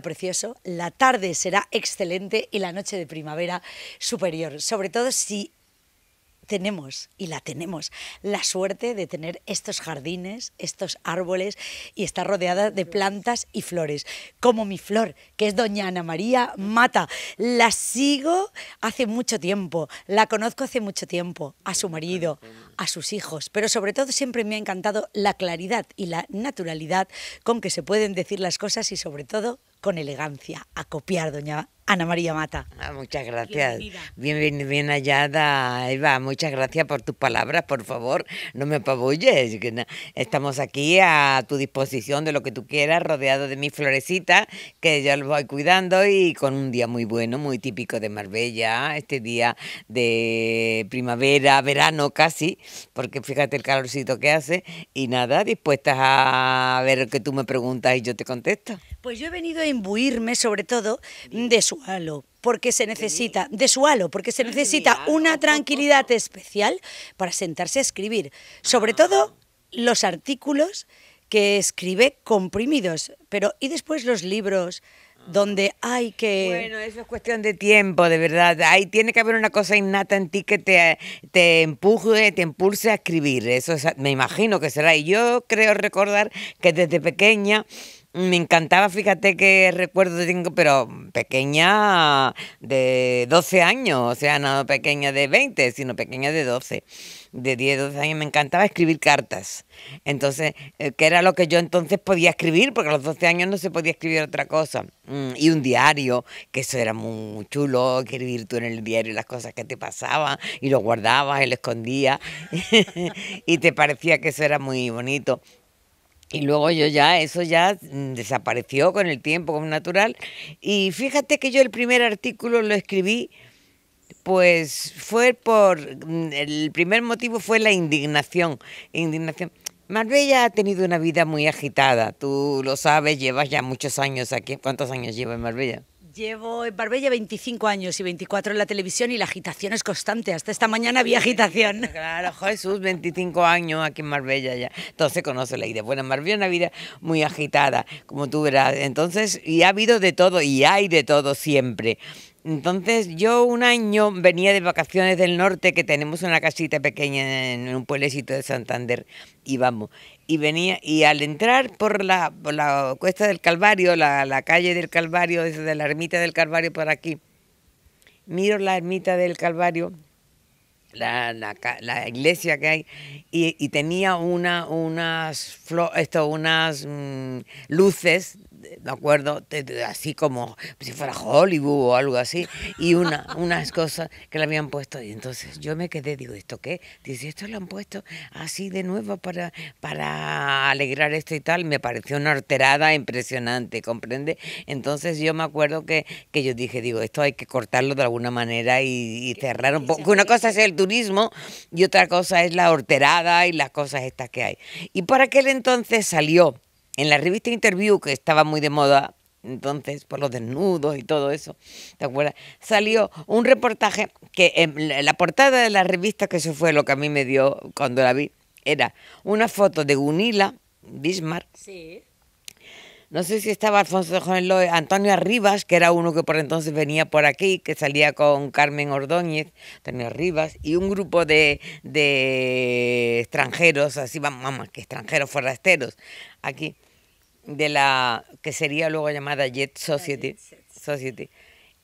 precioso, la tarde será excelente y la noche de primavera superior, sobre todo si tenemos, y la tenemos, la suerte de tener estos jardines, estos árboles y estar rodeada de plantas y flores, como mi flor, que es doña Ana María Mata. La sigo hace mucho tiempo, la conozco hace mucho tiempo, a su marido, a sus hijos, pero sobre todo siempre me ha encantado la claridad y la naturalidad con que se pueden decir las cosas y sobre todo con elegancia, a copiar doña Ana María Mata. Ah, muchas gracias. Bien, bien, hallada, Eva. Muchas gracias por tus palabras. Por favor, no me apabulles. Estamos aquí a tu disposición de lo que tú quieras, rodeado de mis florecitas, que yo los voy cuidando y con un día muy bueno, muy típico de Marbella, este día de primavera, verano casi, porque fíjate el calorcito que hace. Y nada, dispuestas a ver que tú me preguntas y yo te contesto. Pues yo he venido a imbuirme sobre todo de su halo, porque se necesita, de su porque se ah, necesita una tranquilidad especial para sentarse a escribir, sobre ah. todo los artículos que escribe comprimidos, pero y después los libros ah. donde hay que... Bueno, eso es cuestión de tiempo, de verdad. Ahí tiene que haber una cosa innata en ti que te, te empuje, te impulse a escribir. Eso me imagino que será. Y yo creo recordar que desde pequeña me encantaba, fíjate que recuerdo, tengo, pero pequeña de 12 años, o sea, no pequeña de 20, sino pequeña de 12, de 10, 12 años, me encantaba escribir cartas. Entonces, eh, que era lo que yo entonces podía escribir, porque a los 12 años no se podía escribir otra cosa. Mm, y un diario, que eso era muy chulo, escribir tú en el diario las cosas que te pasaban, y lo guardabas y lo escondías, y te parecía que eso era muy bonito. Y luego yo ya, eso ya mm, desapareció con el tiempo, como natural. Y fíjate que yo el primer artículo lo escribí, pues fue por, mm, el primer motivo fue la indignación. Indignación. Marbella ha tenido una vida muy agitada, tú lo sabes, llevas ya muchos años aquí. ¿Cuántos años lleva en Marbella? Llevo en Marbella 25 años y 24 en la televisión y la agitación es constante. Hasta esta mañana había agitación. Claro, Jesús, 25 años aquí en Marbella ya. Entonces conoce la idea. Bueno, Marbella una vida muy agitada, como tú verás. Entonces, y ha habido de todo y hay de todo siempre. Entonces yo un año venía de vacaciones del norte, que tenemos una casita pequeña en un pueblecito de Santander, y vamos, y venía, y al entrar por la, cuesta del Calvario, la, calle del Calvario, desde la ermita del Calvario por aquí, miro la ermita del Calvario, la, iglesia que hay, y, tenía una, unas, esto, unas mm, luces ¿de acuerdo? así como si fuera Hollywood o algo así, y una, unas cosas que le habían puesto. Y entonces yo me quedé, digo, ¿esto qué? Dice, esto lo han puesto así de nuevo para, para alegrar esto y tal. Me pareció una alterada impresionante, ¿comprende? Entonces yo me acuerdo que, que yo dije, digo, esto hay que cortarlo de alguna manera y, y cerrar un poco. Una cosa es el turismo y otra cosa es la horterada y las cosas estas que hay. Y por aquel entonces salió en la revista Interview, que estaba muy de moda entonces por los desnudos y todo eso, ¿te acuerdas? Salió un reportaje que em, la portada de la revista, que eso fue lo que a mí me dio cuando la vi, era una foto de Gunila Bismarck. Sí. No sé si estaba Alfonso de Juan Loe, Antonio Arribas, que era uno que por entonces venía por aquí, que salía con Carmen Ordóñez, Antonio Arribas, y un grupo de, de extranjeros, así, vamos, que extranjeros forasteros, aquí de la que sería luego llamada Jet Society, Society.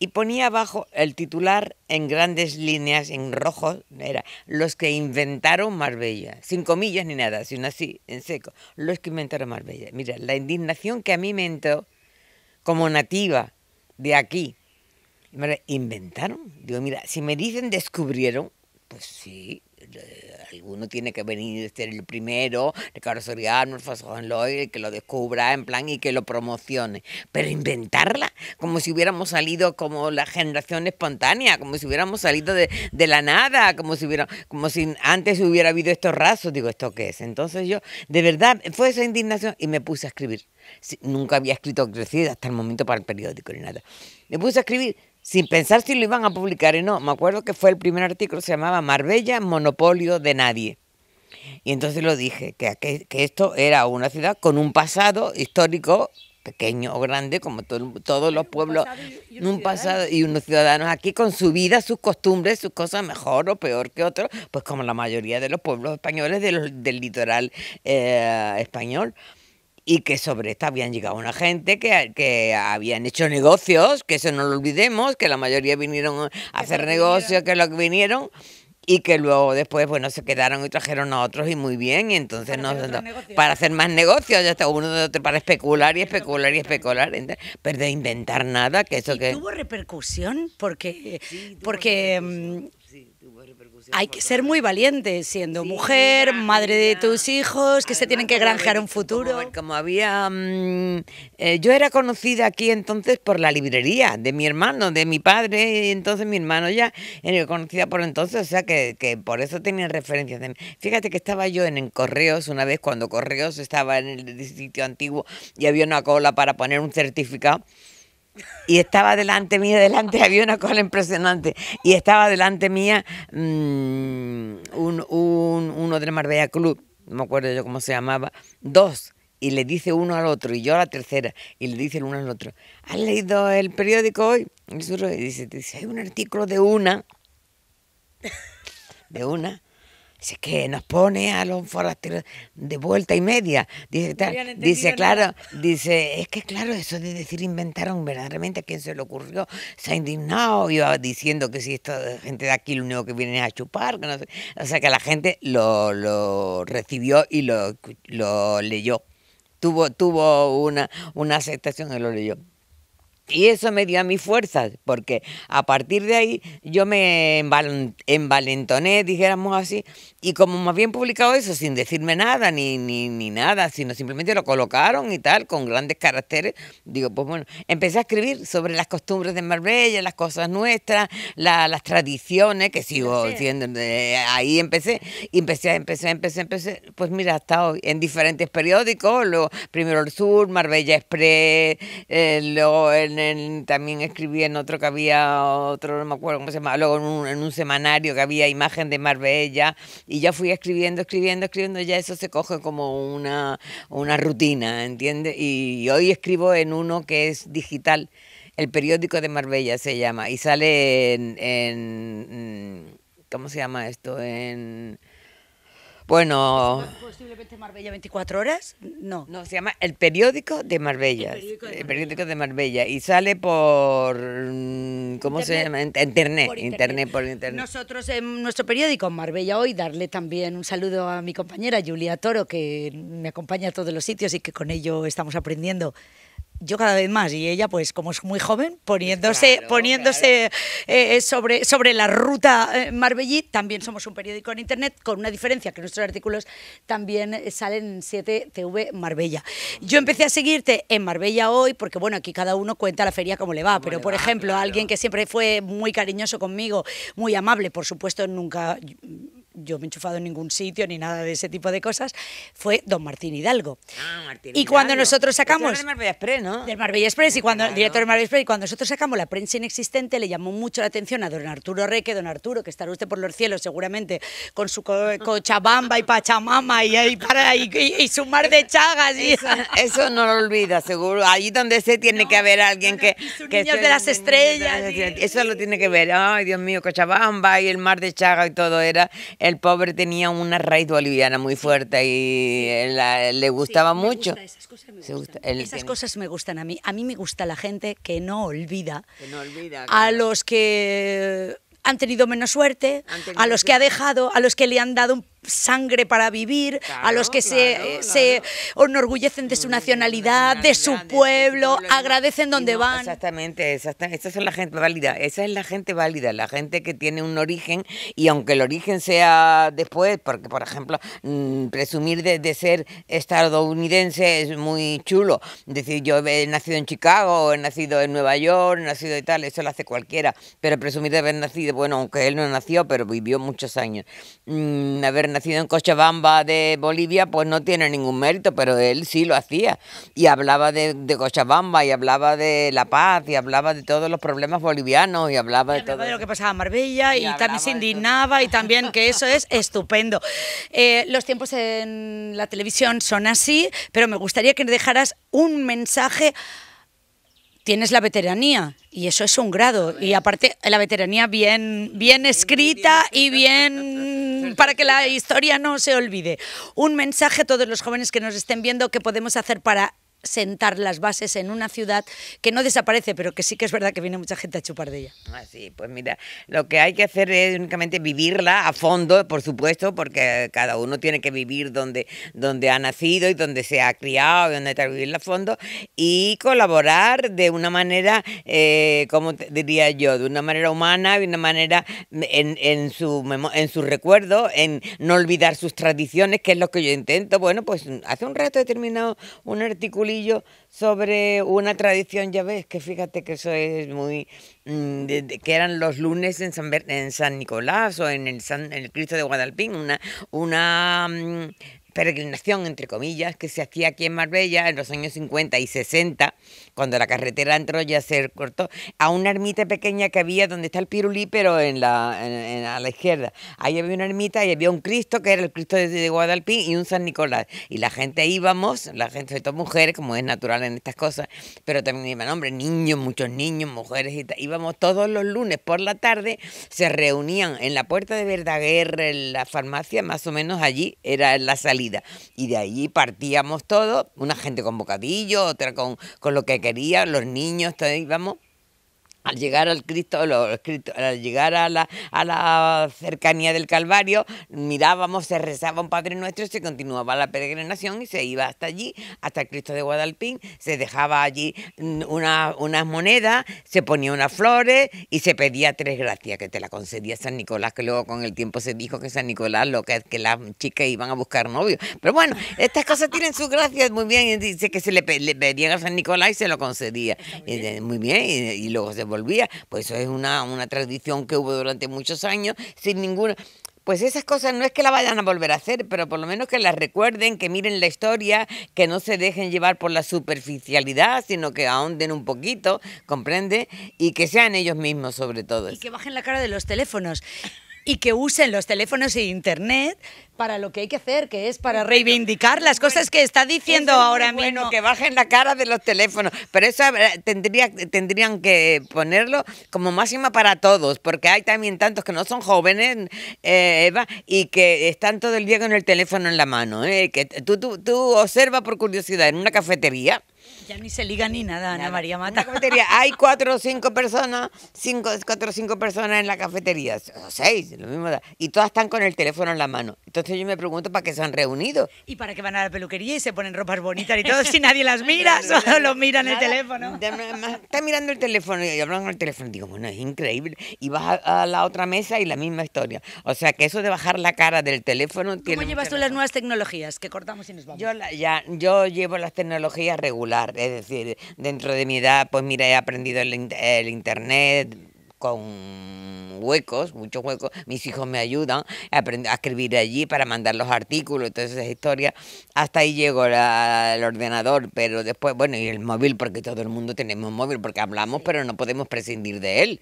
Y ponía abajo el titular en grandes líneas, en rojo, era los que inventaron Marbella, sin comillas ni nada, sino así, en seco, los que inventaron Marbella. Mira, la indignación que a mí me entró como nativa de aquí, inventaron. Digo, mira, si me dicen descubrieron, pues sí, uno tiene que venir ser el primero, Ricardo Soriano, Alfonso Juan Loy, que lo descubra en plan y que lo promocione. Pero inventarla, como si hubiéramos salido como la generación espontánea, como si hubiéramos salido de, la nada, como si hubiera, como si antes hubiera habido estos rasos, digo, ¿esto qué es? Entonces yo, de verdad, fue esa indignación y me puse a escribir. Nunca había escrito crecida hasta el momento para el periódico ni nada. Me puse a escribir sin pensar si lo iban a publicar o no. Me acuerdo que fue el primer artículo, se llamaba Marbella, Monopolio de Nadie. Y entonces lo dije, que, esto era una ciudad con un pasado histórico pequeño o grande, como todos los pueblos, un, pasado y, unos ciudadanos aquí con su vida, sus costumbres, sus cosas mejor o peor que otros, pues como la mayoría de los pueblos españoles del, litoral eh, español y que sobre esta habían llegado una gente que, que, habían hecho negocios, que eso no lo olvidemos, que la mayoría vinieron a hacer negocios, que es lo que vinieron y que luego después bueno se quedaron y trajeron a otros y muy bien y entonces para, no, para hacer más negocios ya está uno de otro para especular y especular y especular pero de inventar nada que eso ¿Y que tuvo repercusión porque porque mm, hay que ser muy valiente siendo mujer, madre de tus hijos, que se tienen que granjear un futuro. Como, había... Mm, eh, yo era conocida aquí entonces por la librería de mi hermano, de mi padre, y entonces mi hermano ya era conocida por entonces, o sea que, que por eso tenía referencias de mí. Fíjate que estaba yo en, en, Correos una vez, cuando Correos estaba en el sitio antiguo y había una cola para poner un certificado y estaba delante mía, delante había una cola impresionante, y estaba delante mía mm, un, un, uno del Marbella Club, no me acuerdo yo cómo se llamaba, dos, y le dice uno al otro, y yo a la tercera, y le dice uno al otro, ¿has leído el periódico hoy? Y dice, hay un artículo de una, de una, Dice que nos pone a los forasteros de vuelta y media. Dice, claro, dice, es que claro, eso de decir inventaron verdaderamente a quién se le ocurrió. Se ha indignado, iba diciendo que si esta gente de aquí lo único que viene es a chupar. Que no sé. O sea que la gente lo, recibió y lo, leyó. Tuvo, tuvo una, una aceptación y lo leyó. Y eso me dio a mí fuerzas, porque a partir de ahí yo me envalentoné, dijéramos así, y como me habían publicado eso sin decirme nada, ni, ni, nada, sino simplemente lo colocaron y tal, con grandes caracteres, digo, pues bueno, empecé a escribir sobre las costumbres de Marbella, las cosas nuestras, las tradiciones, que sigo siendo, ahí empecé, y empecé, empecé, empecé, empecé, pues mira, hasta hoy, en diferentes periódicos, luego, primero el Sur, Marbella Express, eh, luego en también escribí en otro que había, otro, no me acuerdo cómo se llama luego en un, semanario que había imagen de Marbella, y ya fui escribiendo, escribiendo, escribiendo, ya eso se coge como una, una rutina, ¿entiendes? Y, hoy escribo en uno que es digital, el periódico de Marbella se llama, y sale en, en mm, ¿cómo se llama esto? En bueno. ¿Posiblemente Marbella 24 horas? No. No, se llama El Periódico de Marbella. El Periódico de Marbella. Y sale por. Mm, ¿Cómo se llama? Internet. internet. por internet. Nosotros en nuestro periódico Marbella Hoy, darle también un saludo a mi compañera Julia Toro, que me acompaña a todos los sitios y que con ello estamos aprendiendo yo cada vez más y ella pues como es muy joven poniéndose poniéndose eh, sobre sobre la ruta eh, Marbellí también somos un periódico en internet con una diferencia que nuestros artículos también eh, salen en 7 TV Marbella yo empecé a seguirte en Marbella hoy porque bueno aquí cada uno cuenta la feria como le va pero por ejemplo alguien que siempre fue muy cariñoso conmigo muy amable por supuesto nunca yo me he enchufado en ningún sitio ni nada de ese tipo de cosas, fue don Martín Hidalgo. Ah, y cuando nosotros sacamos... Del Marbella Express, ¿no? Del y cuando, director del Marbella y cuando nosotros sacamos La prensa inexistente, le llamó mucho la atención a don Arturo Reque, don Arturo, que estará usted por los cielos seguramente, con su cochabamba y pachamama y, ahí para, y, y, su mar de chagas. Eso, no lo olvida, seguro. Allí donde se tiene que haber alguien que... que... Niños de las estrellas. Eso lo tiene que ver. Ay, Dios mío, cochabamba y el mar de chagas y todo era el pobre tenía una raíz boliviana muy fuerte y le gustaba mucho. esas, cosas me, gustan. a mí. A mí me gusta la gente que no olvida. A los que han tenido menos suerte, a los que ha dejado, a los que le han dado un sangre para vivir, a los que se, eh, enorgullecen mm, de su nacionalidad, de su pueblo, agradecen donde van. Exactamente, exactamente, esa es la gente válida, esa es la gente válida, la gente que tiene un origen y aunque el origen sea después, porque por ejemplo, mm, presumir de, ser estadounidense es muy chulo, decir yo he nacido en Chicago, he nacido en Nueva York, he nacido y tal, eso lo hace cualquiera, pero presumir de haber nacido, bueno, aunque él no nació, pero vivió muchos años, mm, haber nacido en Cochabamba de Bolivia, pues no tiene ningún mérito, pero él sí lo hacía. Y hablaba de, Cochabamba, y hablaba de la paz, y hablaba de todos los problemas bolivianos, y hablaba, de todo. lo que pasaba en Marbella, y, también se indignaba, y también que eso es estupendo. Eh, los tiempos en la televisión son así, pero me gustaría que dejaras un mensaje tienes la veteranía y eso es un grado y aparte la veteranía bien bien escrita y bien para que la historia no se olvide. Un mensaje a todos los jóvenes que nos estén viendo que podemos hacer para sentar las bases en una ciudad que no desaparece, pero que sí que es verdad que viene mucha gente a chupar de ella. Así, ah, pues mira, lo que hay que hacer es únicamente vivirla a fondo, por supuesto, porque cada uno tiene que vivir donde, donde ha nacido y donde se ha criado, y donde está vivirla a fondo, y colaborar de una manera, eh, como diría yo, de una manera humana, de una manera en, en su, en su recuerdo, en no olvidar sus tradiciones, que es lo que yo intento. Bueno, pues hace un rato he terminado un artículo sobre una tradición, ya ves, que fíjate que eso es muy Mm, que eran los lunes en San, en San Nicolás o en el, el Cristo de Guadalpín, una, una mm, peregrinación, entre comillas, que se hacía aquí en Marbella en los años 50 y 60, cuando la carretera entró ya se cortó, a una ermita pequeña que había donde está el pirulí, pero en la, a la izquierda. Ahí había una ermita y había un Cristo, que era el Cristo de, Guadalpín, y un San Nicolás. Y la gente íbamos, la gente, sobre todo mujeres, como es natural en estas cosas, pero también iban hombres, niños, muchos niños, mujeres, y todos los lunes por la tarde, se reunían en la puerta de Verdaguer, en la farmacia, más o menos allí era la salida. Y de allí partíamos todos, una gente con bocadillo, otra con, con lo que quería, los niños, todos íbamos al llegar al Cristo, al llegar a la, cercanía del Calvario, mirábamos, se rezaba un Padre Nuestro, y se continuaba la peregrinación y se iba hasta allí, hasta el Cristo de Guadalpín, se dejaba allí unas monedas, se ponía unas flores y se pedía tres gracias que te la concedía San Nicolás, que luego con el tiempo se dijo que San Nicolás, lo que es que las chicas iban a buscar novios, Pero bueno, estas cosas tienen sus gracias, muy bien, dice que se le, le pedían a San Nicolás y se lo concedía. Muy bien, y luego se volvía, pues eso es una, una tradición que hubo durante muchos años sin ninguna pues esas cosas no es que la vayan a volver a hacer, pero por lo menos que las recuerden, que miren la historia, que no se dejen llevar por la superficialidad, sino que ahonden un poquito, ¿comprende? Y que sean ellos mismos sobre todo. Y que bajen la cara de los teléfonos y que usen los teléfonos e internet para lo que hay que hacer, que es para reivindicar las cosas que está diciendo ahora mismo. que bajen la cara de los teléfonos, pero eso eh, tendría, tendrían que ponerlo como máxima para todos, porque hay también tantos que no son jóvenes, eh, Eva, y que están todo el día con el teléfono en la mano. Eh, que tú, tú, tú observa por curiosidad en una cafetería ya ni se liga ni nada, Ana María Mata. Hay cuatro o cinco personas, cinco, cuatro o cinco personas en la cafetería, o seis, lo mismo. Da. Y todas están con el teléfono en la mano. Entonces yo me pregunto para qué se han reunido. Y para qué van a la peluquería y se ponen ropas bonitas y todo, si nadie las mira, solo lo miran el teléfono. Está mirando el teléfono y hablando con el teléfono. Digo, bueno, es increíble. Y vas a, la otra mesa y la misma historia. O sea que eso de bajar la cara del teléfono. ¿Cómo llevas tú las nuevas tecnologías que cortamos y nos vamos? Yo, ya, yo llevo las tecnologías regular es decir, dentro de mi edad, pues mira, he aprendido el, Internet, con huecos, muchos huecos. Mis hijos me ayudan a, escribir allí para mandar los artículos entonces todas esas historias. Hasta ahí llegó... el ordenador, pero después, bueno, y el móvil, porque todo el mundo tenemos un móvil, porque hablamos, pero no podemos prescindir de él.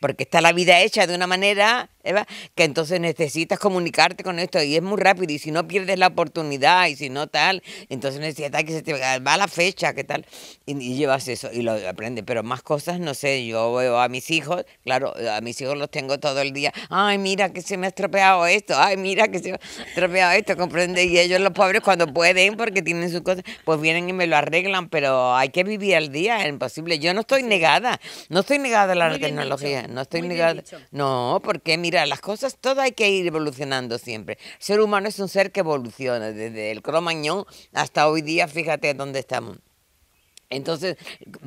Porque está la vida hecha de una manera, Eva, que entonces necesitas comunicarte con esto y es muy rápido. Y si no pierdes la oportunidad y si no tal, entonces necesitas que se te va la fecha, qué tal. Y, y llevas eso y lo aprendes. Pero más cosas, no sé, yo veo a mis hijos Claro, a mis hijos los tengo todo el día. Ay, mira que se me ha estropeado esto. Ay, mira que se me ha estropeado esto, ¿comprende? Y ellos, los pobres, cuando pueden, porque tienen sus cosas, pues vienen y me lo arreglan, pero hay que vivir al día, es imposible. Yo no estoy negada, no estoy negada a la tecnología, no estoy negada. No, porque mira, las cosas, todo hay que ir evolucionando siempre. El ser humano es un ser que evoluciona, desde el cromañón hasta hoy día, fíjate dónde estamos. Entonces,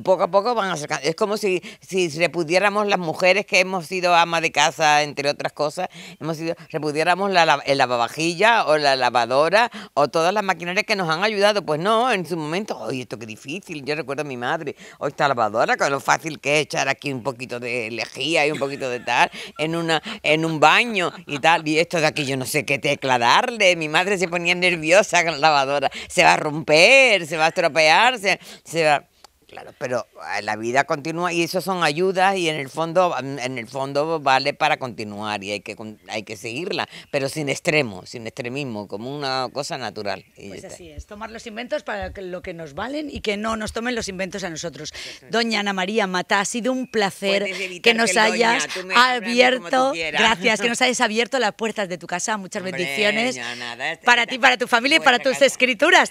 poco a poco van a ser... Es como si, si repudiéramos las mujeres que hemos sido ama de casa, entre otras cosas, hemos sido, repudiéramos la, la, el lavavajilla o la lavadora o todas las maquinarias que nos han ayudado. Pues no, en su momento, oye, esto qué difícil. Yo recuerdo a mi madre, hoy oh, esta lavadora, con lo fácil que es echar aquí un poquito de lejía y un poquito de tal, en, una, en un baño y tal. Y esto de aquí, yo no sé qué tecladarle. darle. Mi madre se ponía nerviosa con la lavadora. Se va a romper, se va a estropear, se, se va Claro, pero eh, la vida continúa y eso son ayudas y en el fondo mm, en el fondo vale para continuar y hay que hay que seguirla, pero sin extremo, sin extremismo, como una cosa natural. Pues así es, tomar los inventos para lo que nos valen y que no nos tomen los inventos a nosotros. Doña Ana María Mata, ha sido un placer que nos hayas abierto, gracias, que nos hayas abierto las puertas de tu casa. Muchas bendiciones para ti, para tu familia y para tus escrituras.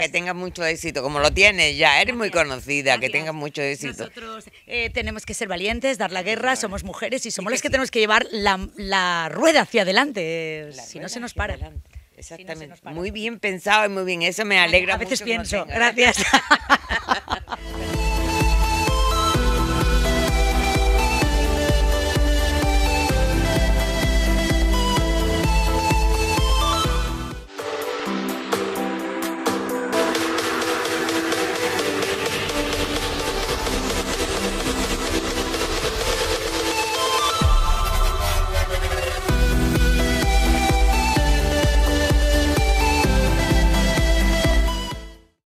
Que tengas mucho éxito como lo tienes ya, eres muy conocida, que tengas mucho éxito. Nosotros eh, tenemos que ser valientes, dar la guerra, somos mujeres y somos las que tenemos que llevar la, rueda hacia adelante, si no se nos para. Exactamente. Muy bien pensado y muy bien, eso me alegra. A veces pienso, gracias.